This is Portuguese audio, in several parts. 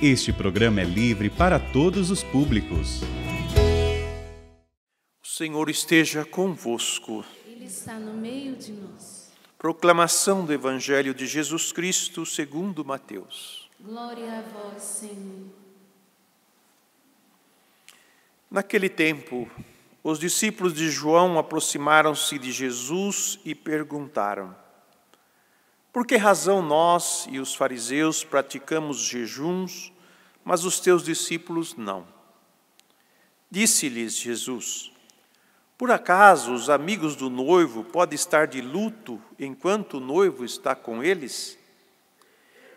Este programa é livre para todos os públicos. O Senhor esteja convosco. Ele está no meio de nós. Proclamação do Evangelho de Jesus Cristo segundo Mateus. Glória a vós, Senhor. Naquele tempo, os discípulos de João aproximaram-se de Jesus e perguntaram: por que razão nós e os fariseus praticamos jejuns, mas os teus discípulos não? Disse-lhes Jesus: Por acaso os amigos do noivo podem estar de luto enquanto o noivo está com eles?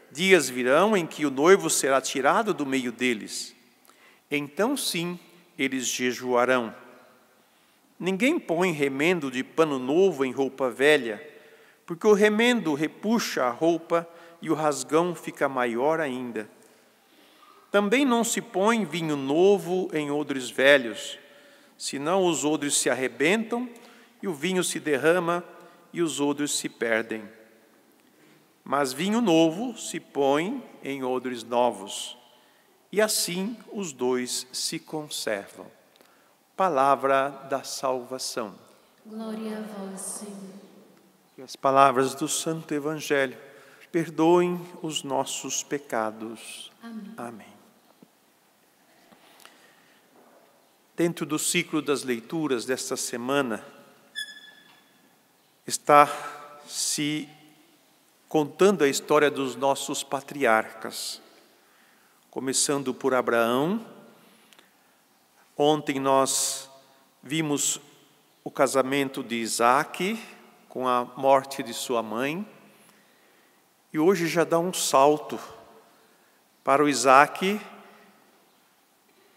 Dias virão em que o noivo será tirado do meio deles. Então sim, eles jejuarão. Ninguém põe remendo de pano novo em roupa velha porque o remendo repuxa a roupa e o rasgão fica maior ainda. Também não se põe vinho novo em odres velhos, senão os odres se arrebentam e o vinho se derrama e os odres se perdem. Mas vinho novo se põe em odres novos, e assim os dois se conservam. Palavra da salvação. Glória a vós, Senhor e as palavras do Santo Evangelho perdoem os nossos pecados. Amém. Amém. Dentro do ciclo das leituras desta semana, está se contando a história dos nossos patriarcas, começando por Abraão. Ontem nós vimos o casamento de Isaac, com a morte de sua mãe, e hoje já dá um salto para o Isaac,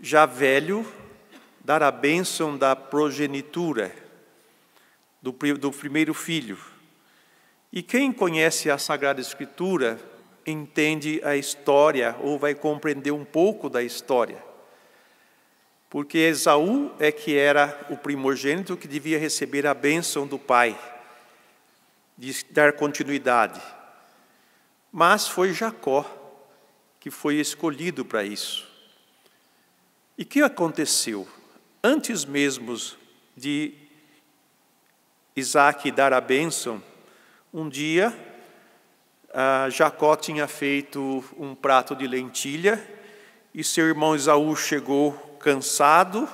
já velho, dar a bênção da progenitura, do, do primeiro filho. E quem conhece a Sagrada Escritura entende a história ou vai compreender um pouco da história. Porque Esaú é que era o primogênito que devia receber a bênção do pai de dar continuidade. Mas foi Jacó que foi escolhido para isso. E o que aconteceu? Antes mesmo de Isaac dar a bênção, um dia ah, Jacó tinha feito um prato de lentilha e seu irmão Esaú chegou cansado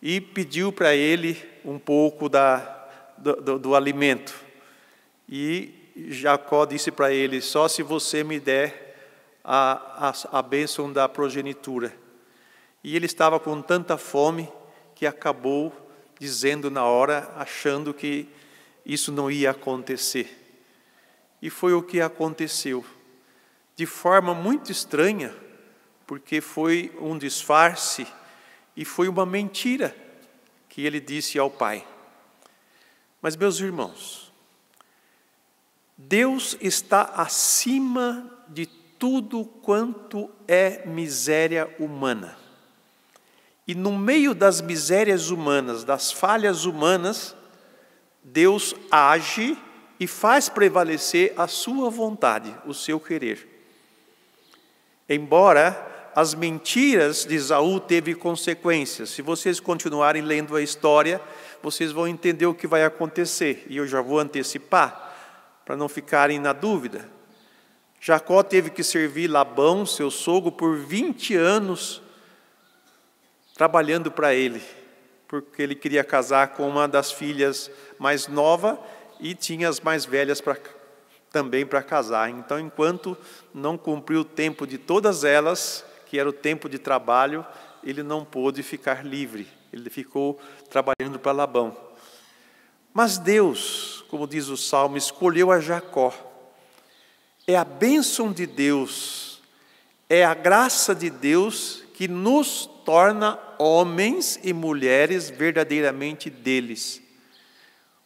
e pediu para ele um pouco da, do, do, do alimento. E Jacó disse para ele: Só se você me der a, a, a bênção da progenitura. E ele estava com tanta fome que acabou dizendo na hora, achando que isso não ia acontecer. E foi o que aconteceu. De forma muito estranha, porque foi um disfarce e foi uma mentira que ele disse ao pai. Mas, meus irmãos, Deus está acima de tudo quanto é miséria humana. E no meio das misérias humanas, das falhas humanas, Deus age e faz prevalecer a sua vontade, o seu querer. Embora as mentiras de Isaú teve consequências, se vocês continuarem lendo a história, vocês vão entender o que vai acontecer, e eu já vou antecipar para não ficarem na dúvida. Jacó teve que servir Labão, seu sogro, por 20 anos, trabalhando para ele, porque ele queria casar com uma das filhas mais nova e tinha as mais velhas pra, também para casar. Então, enquanto não cumpriu o tempo de todas elas, que era o tempo de trabalho, ele não pôde ficar livre. Ele ficou trabalhando para Labão. Mas Deus, como diz o salmo, escolheu a Jacó. É a bênção de Deus, é a graça de Deus que nos torna homens e mulheres verdadeiramente deles.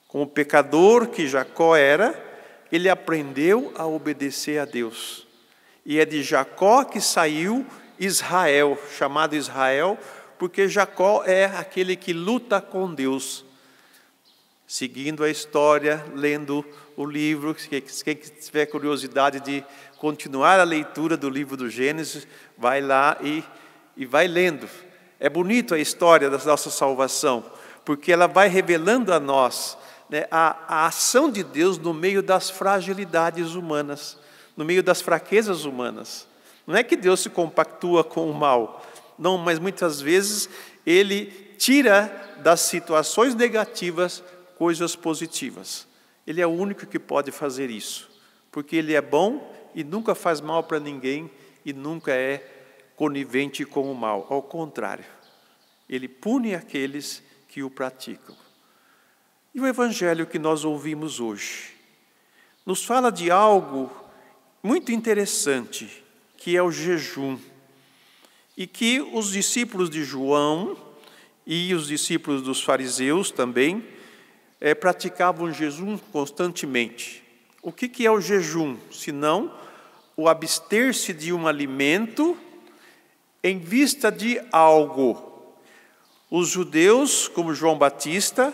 Como pecador que Jacó era, ele aprendeu a obedecer a Deus. E é de Jacó que saiu Israel, chamado Israel, porque Jacó é aquele que luta com Deus seguindo a história, lendo o livro. Quem tiver curiosidade de continuar a leitura do livro do Gênesis, vai lá e, e vai lendo. É bonito a história da nossa salvação, porque ela vai revelando a nós né, a, a ação de Deus no meio das fragilidades humanas, no meio das fraquezas humanas. Não é que Deus se compactua com o mal, não, mas muitas vezes Ele tira das situações negativas coisas positivas. Ele é o único que pode fazer isso, porque ele é bom e nunca faz mal para ninguém e nunca é conivente com o mal. Ao contrário, ele pune aqueles que o praticam. E o evangelho que nós ouvimos hoje nos fala de algo muito interessante, que é o jejum. E que os discípulos de João e os discípulos dos fariseus também é, praticavam jejum constantemente. O que, que é o jejum? Senão o abster-se de um alimento em vista de algo. Os judeus, como João Batista,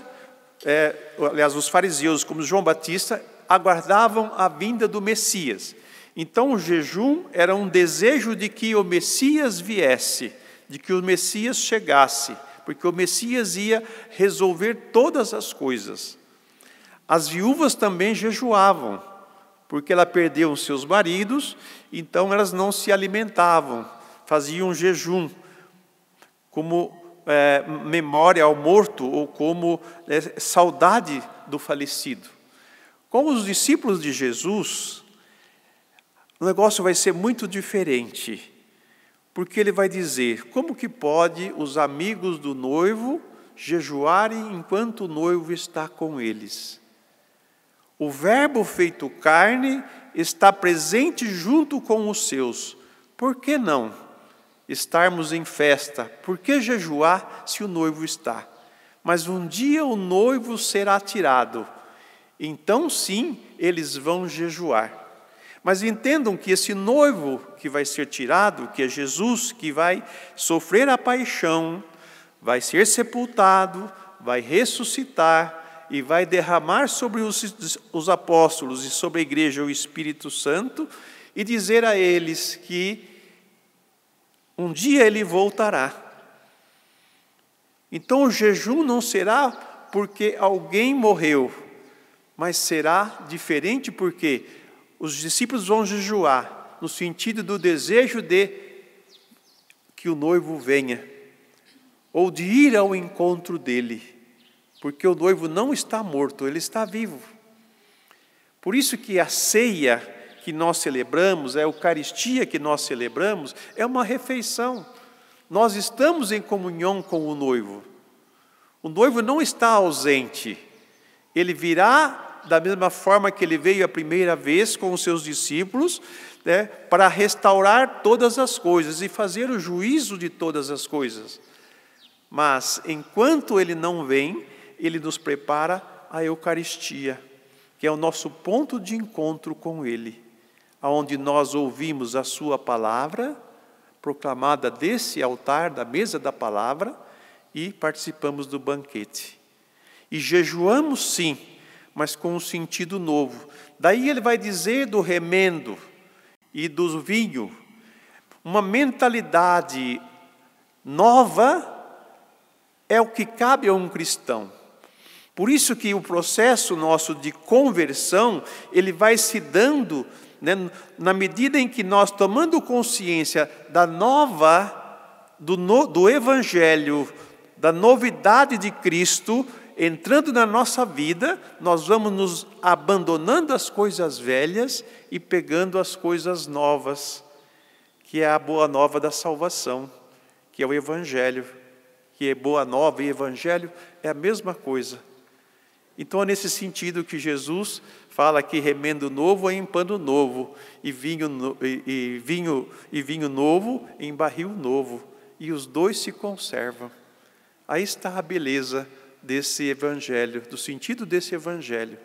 é, aliás, os fariseus, como João Batista, aguardavam a vinda do Messias. Então, o jejum era um desejo de que o Messias viesse, de que o Messias chegasse porque o Messias ia resolver todas as coisas. As viúvas também jejuavam, porque ela perdeu os seus maridos, então elas não se alimentavam, faziam jejum, como é, memória ao morto ou como é, saudade do falecido. Com os discípulos de Jesus, o negócio vai ser muito diferente porque ele vai dizer: como que pode os amigos do noivo jejuarem enquanto o noivo está com eles? O Verbo feito carne está presente junto com os seus. Por que não estarmos em festa? Por que jejuar se o noivo está? Mas um dia o noivo será tirado. Então sim, eles vão jejuar. Mas entendam que esse noivo que vai ser tirado, que é Jesus, que vai sofrer a paixão, vai ser sepultado, vai ressuscitar e vai derramar sobre os, os apóstolos e sobre a igreja o Espírito Santo e dizer a eles que um dia ele voltará. Então o jejum não será porque alguém morreu, mas será diferente porque os discípulos vão jejuar no sentido do desejo de que o noivo venha ou de ir ao encontro dele, porque o noivo não está morto, ele está vivo. Por isso que a ceia que nós celebramos, a Eucaristia que nós celebramos, é uma refeição. Nós estamos em comunhão com o noivo. O noivo não está ausente. Ele virá da mesma forma que ele veio a primeira vez com os seus discípulos, né, para restaurar todas as coisas e fazer o juízo de todas as coisas. Mas enquanto ele não vem, ele nos prepara a Eucaristia, que é o nosso ponto de encontro com ele, aonde nós ouvimos a sua palavra proclamada desse altar, da mesa da palavra, e participamos do banquete. E jejuamos sim, mas com um sentido novo. Daí ele vai dizer do remendo e do vinho, uma mentalidade nova é o que cabe a um cristão. Por isso que o processo nosso de conversão, ele vai se dando né, na medida em que nós, tomando consciência da nova, do, no, do Evangelho, da novidade de Cristo, entrando na nossa vida, nós vamos nos abandonando às coisas velhas e pegando as coisas novas, que é a boa nova da salvação, que é o Evangelho, que é boa nova e Evangelho é a mesma coisa. Então é nesse sentido que Jesus fala que remendo novo é em pano novo, e vinho, e, e, vinho, e vinho novo em barril novo, e os dois se conservam. Aí está a beleza desse evangelho, do sentido desse evangelho,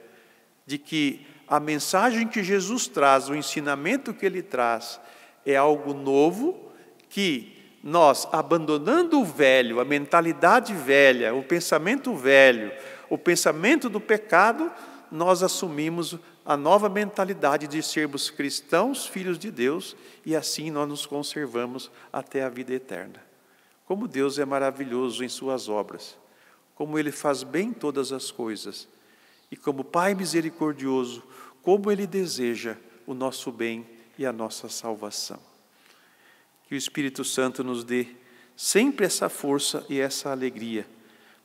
de que a mensagem que Jesus traz, o ensinamento que ele traz, é algo novo que nós, abandonando o velho, a mentalidade velha, o pensamento velho, o pensamento do pecado, nós assumimos a nova mentalidade de sermos cristãos, filhos de Deus, e assim nós nos conservamos até a vida eterna. Como Deus é maravilhoso em Suas obras como ele faz bem todas as coisas e como Pai misericordioso, como ele deseja o nosso bem e a nossa salvação. Que o Espírito Santo nos dê sempre essa força e essa alegria,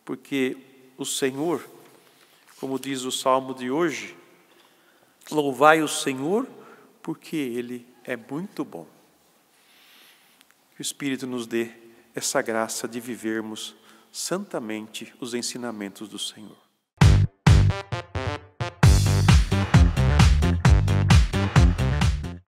porque o Senhor, como diz o salmo de hoje, louvai o Senhor, porque ele é muito bom. Que o Espírito nos dê essa graça de vivermos santamente os ensinamentos do Senhor.